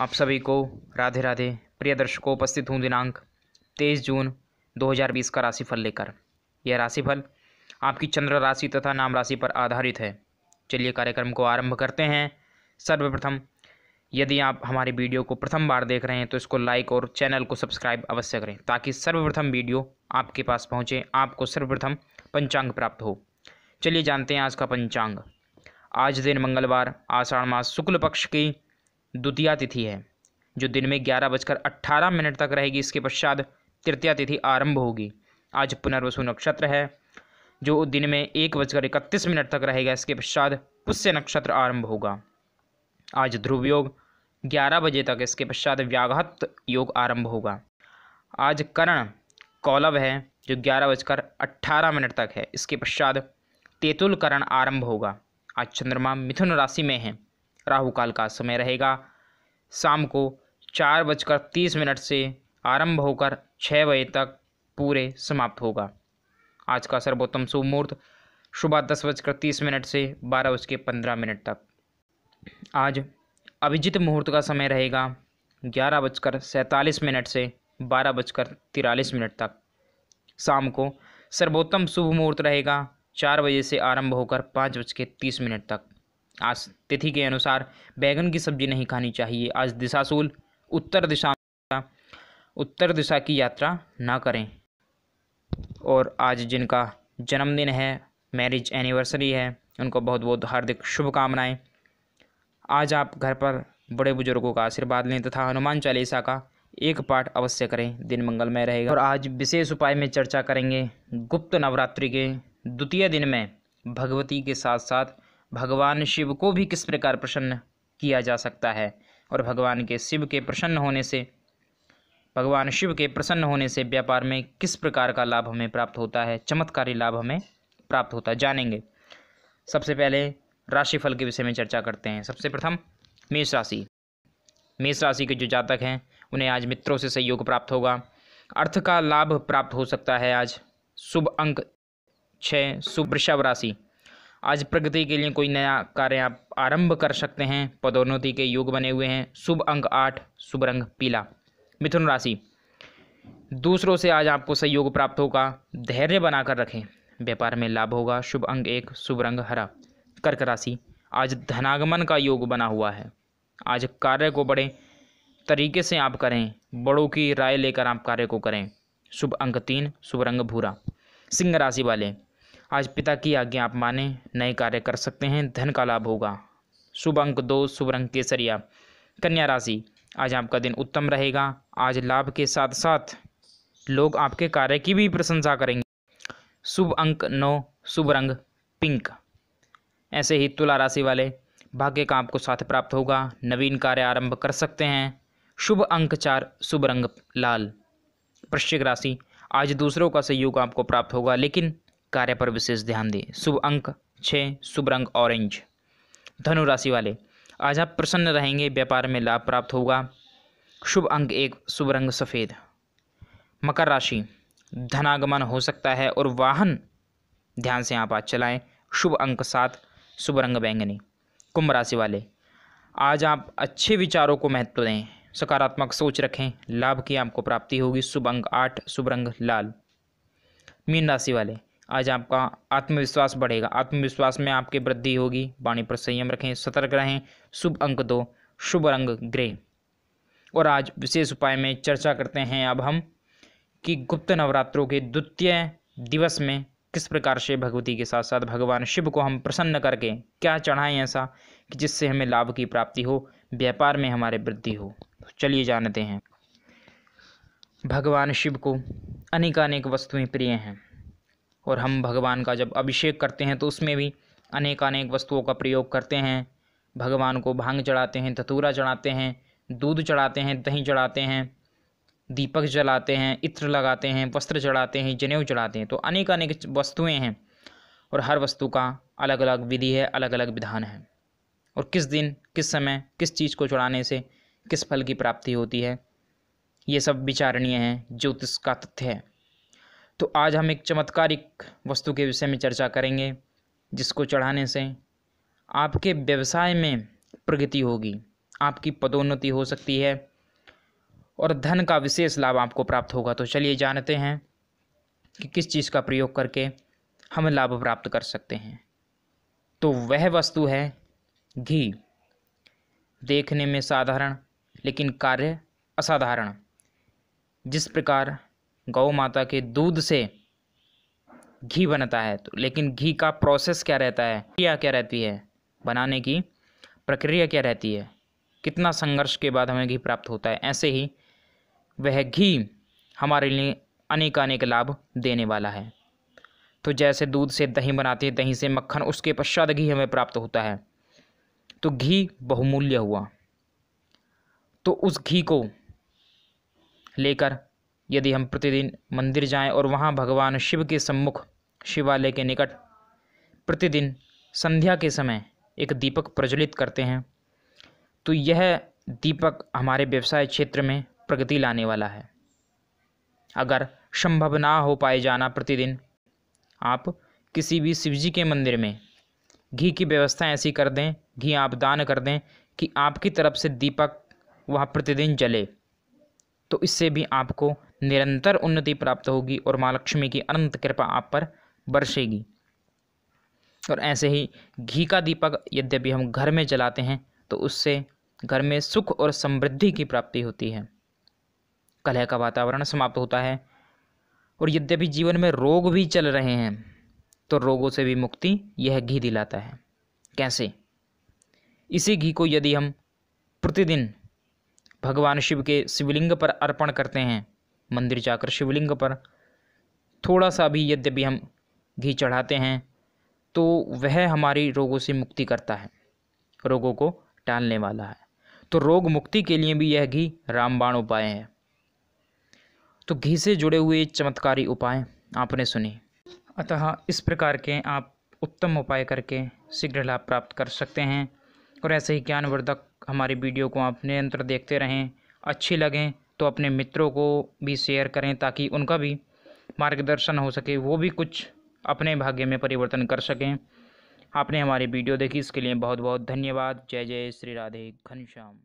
आप सभी को राधे राधे प्रिय दर्शकों उपस्थित हूँ दिनांक 23 जून 2020 का राशिफल लेकर यह राशिफल आपकी चंद्र राशि तथा नाम राशि पर आधारित है चलिए कार्यक्रम को आरंभ करते हैं सर्वप्रथम यदि आप हमारी वीडियो को प्रथम बार देख रहे हैं तो इसको लाइक और चैनल को सब्सक्राइब अवश्य करें ताकि सर्वप्रथम वीडियो आपके पास पहुँचे आपको सर्वप्रथम पंचांग प्राप्त हो चलिए जानते हैं आज का पंचांग आज दिन मंगलवार आषाढ़ मास शुक्ल पक्ष की द्वितीय तिथि है जो दिन में ग्यारह बजकर अट्ठारह मिनट तक रहेगी इसके पश्चात तृतीय तिथि आरंभ होगी आज पुनर्वसु नक्षत्र है जो दिन में एक बजकर इकतीस मिनट तक रहेगा इसके पश्चात पुष्य नक्षत्र आरंभ होगा आज ध्रुव योग ग्यारह बजे तक इसके पश्चात व्याघात योग आरंभ होगा आज करण कौलव है जो ग्यारह बजकर अट्ठारह मिनट तक है इसके पश्चात तेतुल करण आरंभ होगा आज चंद्रमा मिथुन राशि में है राहु काल का समय रहेगा शाम को चार बजकर तीस मिनट से आरंभ होकर छः बजे तक पूरे समाप्त होगा आज का सर्वोत्तम शुभ मुहूर्त सुबह दस बजकर तीस मिनट से बारह बज के पंद्रह मिनट तक आज अभिजित मुहूर्त का समय रहेगा ग्यारह बजकर सैंतालीस मिनट से बारह बजकर तिरालीस मिनट तक शाम को सर्वोत्तम शुभ मुहूर्त रहेगा चार बजे से आरंभ होकर पाँच बज के तीस मिनट तक आज तिथि के अनुसार बैगन की सब्जी नहीं खानी चाहिए आज दिशाशूल उत्तर दिशा उत्तर दिशा की यात्रा ना करें और आज जिनका जन्मदिन है मैरिज एनिवर्सरी है उनको बहुत बहुत हार्दिक शुभकामनाएं आज आप घर पर बड़े बुजुर्गों का आशीर्वाद लें तथा हनुमान चालीसा का एक पाठ अवश्य करें दिन मंगलमय रहेगा और आज विशेष उपाय में चर्चा करेंगे गुप्त नवरात्रि के द्वितीय दिन में भगवती के साथ साथ भगवान शिव को भी किस प्रकार प्रसन्न किया जा सकता है और भगवान के शिव के प्रसन्न होने से भगवान शिव के प्रसन्न होने से व्यापार में किस प्रकार का लाभ हमें प्राप्त होता है चमत्कारी लाभ हमें प्राप्त होता है जानेंगे सबसे पहले राशिफल के विषय में चर्चा करते हैं सबसे प्रथम मेष राशि मेष राशि के जो जातक हैं उन्हें आज मित्रों से सहयोग प्राप्त होगा अर्थ का लाभ प्राप्त हो सकता है आज शुभ अंक छः शुभ वृषभ राशि आज प्रगति के लिए कोई नया कार्य आप आरंभ कर सकते हैं पदोन्नति के योग बने हुए हैं शुभ अंक आठ शुभ रंग पीला मिथुन राशि दूसरों से आज आपको सहयोग प्राप्त होगा धैर्य बनाकर रखें व्यापार में लाभ होगा शुभ अंक एक शुभ रंग हरा कर्क राशि आज धनागमन का योग बना हुआ है आज कार्य को बड़े तरीके से आप करें बड़ों की राय लेकर आप कार्य को करें शुभ अंक तीन शुभ रंग भूरा सिंह राशि वाले आज पिता की आज्ञा आप माने नए कार्य कर सकते हैं धन का लाभ होगा शुभ अंक दो शुभ रंग केसरिया कन्या राशि आज आपका दिन उत्तम रहेगा आज लाभ के साथ साथ लोग आपके कार्य की भी प्रशंसा करेंगे शुभ अंक नौ शुभ रंग पिंक ऐसे ही तुला राशि वाले भाग्य का आपको साथ प्राप्त होगा नवीन कार्य आरंभ कर सकते हैं शुभ अंक चार शुभ रंग लाल वृश्चिक राशि आज दूसरों का सहयोग आपको प्राप्त होगा लेकिन कार्य पर विशेष ध्यान दें शुभ अंक छः शुभ रंग ऑरेंज धनु राशि वाले आज आप प्रसन्न रहेंगे व्यापार में लाभ प्राप्त होगा शुभ अंक एक शुभ रंग सफ़ेद मकर राशि धनागमन हो सकता है और वाहन ध्यान से आप आज चलाएं शुभ अंक सात शुभ रंग बैंगनी कुंभ राशि वाले आज आप अच्छे विचारों को महत्व दें सकारात्मक सोच रखें लाभ की आपको प्राप्ति होगी शुभ अंक आठ शुभ रंग लाल मीन राशि वाले आज आपका आत्मविश्वास बढ़ेगा आत्मविश्वास में आपकी वृद्धि होगी वाणी पर संयम रखें सतर्क रहें शुभ अंक दो शुभ रंग ग्रे और आज विशेष उपाय में चर्चा करते हैं अब हम कि गुप्त नवरात्रों के द्वितीय दिवस में किस प्रकार से भगवती के साथ साथ भगवान शिव को हम प्रसन्न करके क्या चढ़ाएं ऐसा कि जिससे हमें लाभ की प्राप्ति हो व्यापार में हमारे वृद्धि हो तो चलिए जानते हैं भगवान शिव को अनेकानेक वस्तुएं प्रिय हैं और हम भगवान का जब अभिषेक करते हैं तो उसमें भी अनेक अनेक वस्तुओं का प्रयोग करते हैं भगवान को भांग चढ़ाते हैं धतूरा चढ़ाते हैं दूध चढ़ाते हैं दही चढ़ाते हैं दीपक जलाते हैं इत्र लगाते हैं वस्त्र चढ़ाते हैं जनेऊ चढ़ाते हैं तो अनेक अनेक वस्तुएँ हैं और हर वस्तु का अलग अलग विधि है अलग अलग विधान है और किस दिन किस समय किस चीज़ को चढ़ाने से किस फल की प्राप्ति होती है ये सब विचारणीय है ज्योतिष का तथ्य है तो आज हम एक चमत्कारिक वस्तु के विषय में चर्चा करेंगे जिसको चढ़ाने से आपके व्यवसाय में प्रगति होगी आपकी पदोन्नति हो सकती है और धन का विशेष लाभ आपको प्राप्त होगा तो चलिए जानते हैं कि किस चीज़ का प्रयोग करके हम लाभ प्राप्त कर सकते हैं तो वह वस्तु है घी देखने में साधारण लेकिन कार्य असाधारण जिस प्रकार गौ माता के दूध से घी बनता है तो लेकिन घी का प्रोसेस क्या रहता है प्रक्रिया क्या रहती है बनाने की प्रक्रिया क्या रहती है कितना संघर्ष के बाद हमें घी प्राप्त होता है ऐसे ही वह घी हमारे लिए अनेक अनेक लाभ देने वाला है तो जैसे दूध से दही बनाते हैं दही से मक्खन उसके पश्चात घी हमें प्राप्त होता है तो घी बहुमूल्य हुआ तो उस घी को लेकर यदि हम प्रतिदिन मंदिर जाएं और वहाँ भगवान शिव के सम्मुख शिवालय के निकट प्रतिदिन संध्या के समय एक दीपक प्रज्वलित करते हैं तो यह दीपक हमारे व्यवसाय क्षेत्र में प्रगति लाने वाला है अगर संभव ना हो पाए जाना प्रतिदिन आप किसी भी शिवजी के मंदिर में घी की व्यवस्था ऐसी कर दें घी आप दान कर दें कि आपकी तरफ से दीपक वह प्रतिदिन जले तो इससे भी आपको निरंतर उन्नति प्राप्त होगी और माँ लक्ष्मी की अनंत कृपा आप पर बरसेगी और ऐसे ही घी का दीपक यद्यपि हम घर में जलाते हैं तो उससे घर में सुख और समृद्धि की प्राप्ति होती है कलह का वातावरण समाप्त होता है और यद्यपि जीवन में रोग भी चल रहे हैं तो रोगों से भी मुक्ति यह घी दिलाता है कैसे इसी घी को यदि हम प्रतिदिन भगवान शिव के शिवलिंग पर अर्पण करते हैं मंदिर जाकर शिवलिंग पर थोड़ा सा भी यद्यपि हम घी चढ़ाते हैं तो वह हमारी रोगों से मुक्ति करता है रोगों को टालने वाला है तो रोग मुक्ति के लिए भी यह घी रामबाण उपाय है तो घी से जुड़े हुए चमत्कारी उपाय आपने सुने अतः इस प्रकार के आप उत्तम उपाय करके शीघ्र लाभ प्राप्त कर सकते हैं और ऐसे ही ज्ञानवर्धक हमारी वीडियो को आप निरंतर देखते रहें अच्छी लगें तो अपने मित्रों को भी शेयर करें ताकि उनका भी मार्गदर्शन हो सके वो भी कुछ अपने भाग्य में परिवर्तन कर सकें आपने हमारी वीडियो देखी इसके लिए बहुत बहुत धन्यवाद जय जय श्री राधे घनश्याम